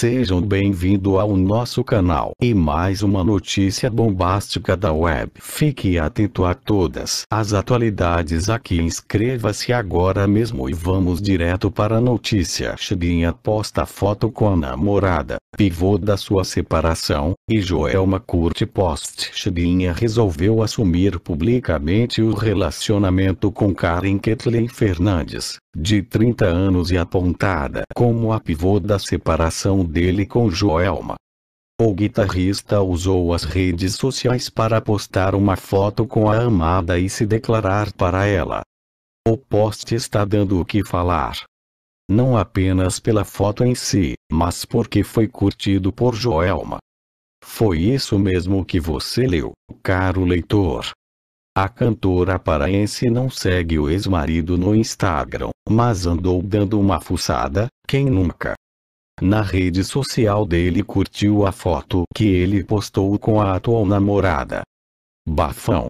Sejam bem-vindos ao nosso canal e mais uma notícia bombástica da web. Fique atento a todas as atualidades aqui. Inscreva-se agora mesmo e vamos direto para a notícia. Chirinha posta foto com a namorada, pivô da sua separação, e Joelma curte post. Chirinha resolveu assumir publicamente o relacionamento com Karen Kathleen Fernandes, de 30 anos e apontada como a pivô da separação dele com Joelma. O guitarrista usou as redes sociais para postar uma foto com a amada e se declarar para ela. O post está dando o que falar. Não apenas pela foto em si, mas porque foi curtido por Joelma. Foi isso mesmo que você leu, caro leitor. A cantora paraense não segue o ex-marido no Instagram, mas andou dando uma fuçada, quem nunca? Na rede social dele curtiu a foto que ele postou com a atual namorada. Bafão.